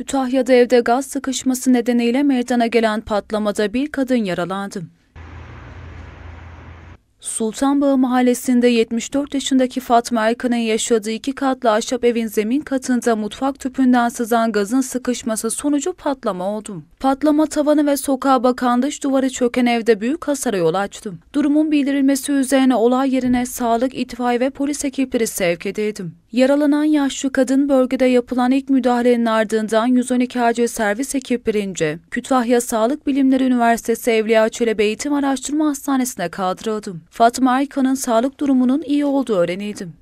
Kütahya'da evde gaz sıkışması nedeniyle meydana gelen patlamada bir kadın yaralandı. Sultanbağ mahallesinde 74 yaşındaki Fatma Erkan'ın yaşadığı iki katlı ahşap evin zemin katında mutfak tüpünden sızan gazın sıkışması sonucu patlama oldu. Patlama tavanı ve sokağa bakan dış duvarı çöken evde büyük hasara yol açtı. Durumun bildirilmesi üzerine olay yerine sağlık, itfaiye ve polis ekipleri sevk edildi. Yaralanan yaşlı kadın bölgede yapılan ilk müdahalenin ardından 112 acil servis ekiplerince Kütahya Sağlık Bilimleri Üniversitesi Evliya Çelebi Eğitim Araştırma Hastanesi'ne kaldırıldı. Fatma Aykan'ın sağlık durumunun iyi olduğu öğrenildi.